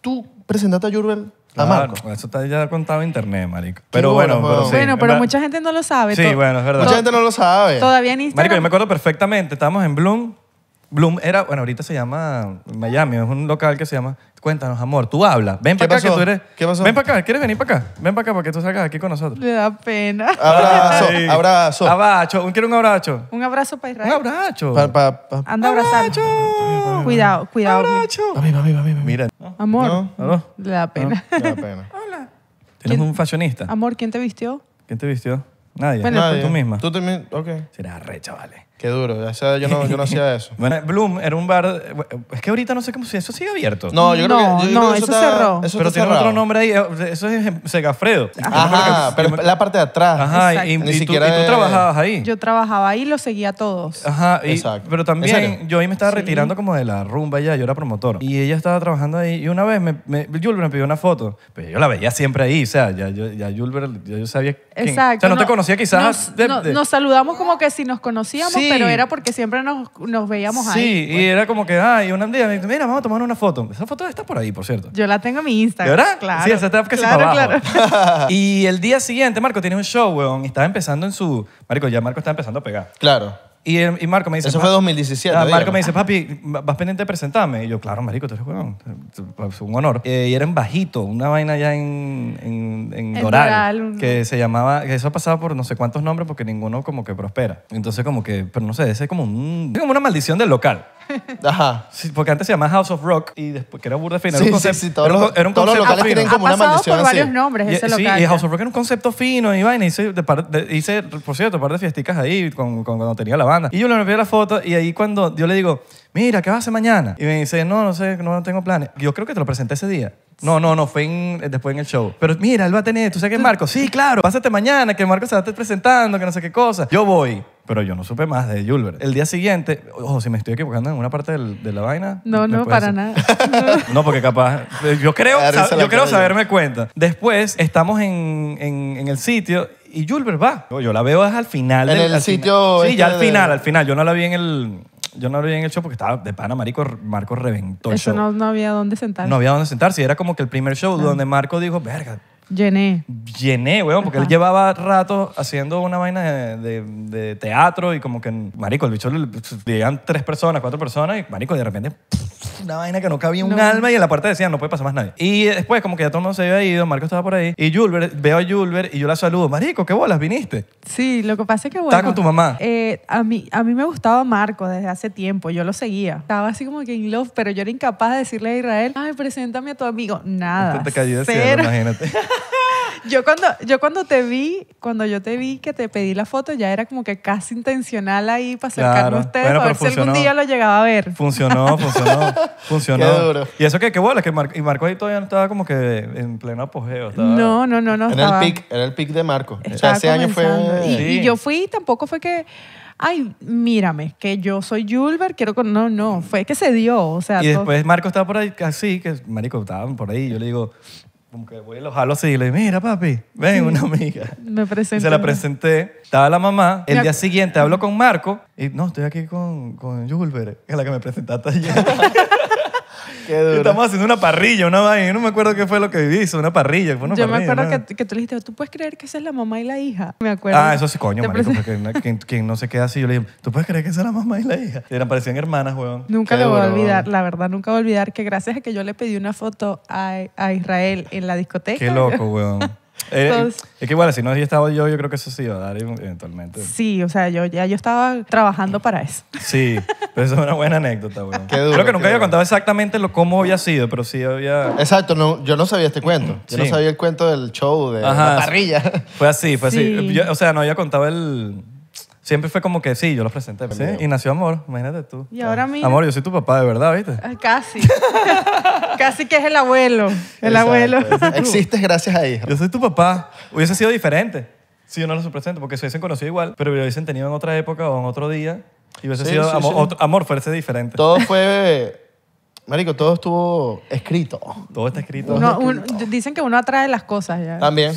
tú presentaste a Jurbel a Marco. Claro, eso está ya contado en internet, marico. Pero bueno, pero, sí, Bueno, pero mucha gente no lo sabe. Sí, bueno, es verdad. Mucha gente no lo sabe. Todavía ni Marico, yo me acuerdo perfectamente. Estábamos en Bloom. Bloom era, bueno, ahorita se llama Miami, es un local que se llama Cuéntanos, amor, tú habla. Ven para acá que tú eres. ¿Qué pasó? Ven para acá, ¿quieres venir para acá? Ven para acá para que tú salgas aquí con nosotros. Me da pena. Abrazo, abrazo. Abrazo, quiero un abrazo. Un abrazo para Israel. Un abrazo. Pa, pa, pa. Anda abrazando. Cuidado, cuidado. Abrazo. Mami, Mira, Amor. Le mm, da pena. pena. Hola. ¿Tienes un fashionista? Amor, ¿quién te vistió? ¿Quién te vistió? Nadie. Bueno, Tú misma. Tú también, ok. Será re, chavales. Qué duro, o sea, yo no, yo no hacía eso. bueno, Bloom era un bar. Es que ahorita no sé cómo si eso sigue abierto. No, yo creo No, que. no, eso cerró. pero tiene otro nombre ahí. Eh, eso es Segafredo. Ajá, pero la parte de atrás. Ajá, y, Ni tú, y tú trabajabas ahí. Yo trabajaba ahí y lo seguía a todos. Ajá, Exacto. pero también yo ahí me estaba retirando como de la rumba ya, yo era promotor. Y ella estaba trabajando ahí y una vez me, Julber me pidió una foto, pero yo la veía siempre ahí, o sea, ya, ya Julber, ya yo sabía que. Exacto. O sea, no, te conocía quizás. Nos, nos saludamos como que si nos conocíamos, Sí, pero era porque siempre nos, veíamos ahí. Sí, y pues. era como que, ay, un día me dice, mira, vamos a tomar una foto. Esa foto está por ahí, por cierto. Yo la tengo en mi Instagram. verdad? Claro. Sí, esa está casi claro, para abajo. Claro. y el día siguiente, Marco tiene un show, weón, y estaba empezando en su... Marco, ya Marco está empezando a pegar. Claro. Eh, y, Marco me dice... Eso fue 2017, ah, Marco me dice, papi, ¿vas pendiente de presentarme? Y yo, claro, marico, tú eres Es un honor. Eh, y era en Bajito, una vaina ya en, en, Que se llamaba... Que eso ha pasado por no sé cuántos nombres porque ninguno como que prospera. Entonces como que... Pero no sé, ese es como un... es como una maldición del local. Ajá. Sí, porque antes se llamaba House of Rock y después que era burda Sí, un concepto, era, un locales fino. tienen como una maldición por varios nombres y, sí, House of Rock era un concepto fino y vaina. Hice, por cierto, un par de fiesticas ahí cuando tenía la banda. Y yo le envié la foto y ahí cuando yo le digo, mira, ¿qué vas a hacer mañana? Y me dice, no, no sé, no tengo planes. Yo creo que te lo presenté ese día. No, no, no, fue eh, después en el show. Pero mira, él va a tener, ¿tú sabes que es Marco? Sí, claro, pásate mañana, que Marco se va a estar presentando, que no sé qué cosa. Yo voy. Pero yo no supe más de Julbert. El día siguiente, ojo, si me estoy equivocando en una parte del- de la vaina. No, no, para nada. No, porque capaz. Eh, yo creo, yo creo saberme cuenta. Después estamos en, el sitio y Julbert va. Yo, la veo es al final. En el sitio Sí, este ya al final, al final. Yo no la vi en el. Yo no la vi en el show porque estaba de pana, marico, Marco reventó el show. no, había dónde sentarse. No había dónde sentarse. si Era como que el primer show donde Marco dijo, verga, Llené. Llené, weón, porque él llevaba rato haciendo una vaina de, teatro y como que, marico, el bicho le llegan tres personas, cuatro personas y, marico, de repente una vaina que no cabía un alma y en la parte decían, no puede pasar más nadie. Y después, como que ya todo el mundo se había ido, Marco estaba por ahí. Y Julber, veo a Julber y yo la saludo, Marico, qué bolas, viniste. Sí, lo que pasa es que bueno. Estaba con tu mamá. Eh, a, mí, a mí me gustaba Marco desde hace tiempo, yo lo seguía. Estaba así como que in love, pero yo era incapaz de decirle a Israel, ay, preséntame a tu amigo. Nada. te cayó imagínate. Yo cuando, yo cuando te vi, cuando yo te vi que te pedí la foto, ya era como que casi intencional ahí para acercarme a ustedes, ver si algún día lo llegaba a ver. Funcionó, funcionó, funcionó. Qué duro. Y eso que, qué es que y Marco ahí todavía no estaba como que en pleno apogeo. No, no, no, no. Era, en el pic, era el pic de Marco. o sea, ese año fue... Y, yo fui, tampoco fue que ay, mírame, que yo soy Julber, quiero No, no, fue que se dio, o sea... Y después Marco estaba por ahí, así, que Marico estaba por ahí, yo le digo, como que voy a los jalo así y le digo, mira papi, ven una amiga. Me presenté. Se la presenté, estaba la mamá. El día siguiente hablo con Marco y no, estoy aquí con, con que es la que me presentaste ayer. Estamos haciendo una parrilla, una vaina. Yo no me acuerdo qué fue lo que viví, hizo una parrilla. Yo me acuerdo que, que tú le dijiste, ¿tú puedes creer que esa es la mamá y la hija? Me acuerdo. Ah, eso sí, coño, marico. Porque quien, no se queda así, yo le dije, ¿tú puedes creer que esa es la mamá y la hija? Eran, parecían hermanas, weón. Nunca lo voy a olvidar, la verdad, nunca voy a olvidar que gracias a que yo le pedí una foto a, a Israel en la discoteca, Qué loco, weón. Eh, es que igual, si no había estado yo, yo creo que eso sí iba a dar eventualmente. Sí, o sea, yo ya yo estaba trabajando para eso. Sí, pero eso es una buena anécdota, Creo que nunca había contado exactamente lo, cómo había sido, pero sí había... Exacto, no, yo no sabía este cuento. Yo no sabía el cuento del show, de la parrilla. Fue así, fue así. o sea, no había contado el... Siempre fue como que sí, yo los presenté. ¿sí? Y nació amor, imagínate tú. Y ahora Amor, yo soy tu papá, de verdad, ¿viste? Ah, casi. Casi que es el abuelo. El abuelo. Existes gracias a ella. Yo soy tu papá. Hubiese sido diferente si yo no los presento, porque se hubiesen conocido igual, pero lo hubiesen tenido en otra época o en otro día. Y hubiese sido amor, fuese diferente. Todo fue. Marico, todo estuvo escrito. Todo está escrito. dicen que uno atrae las cosas ya. También.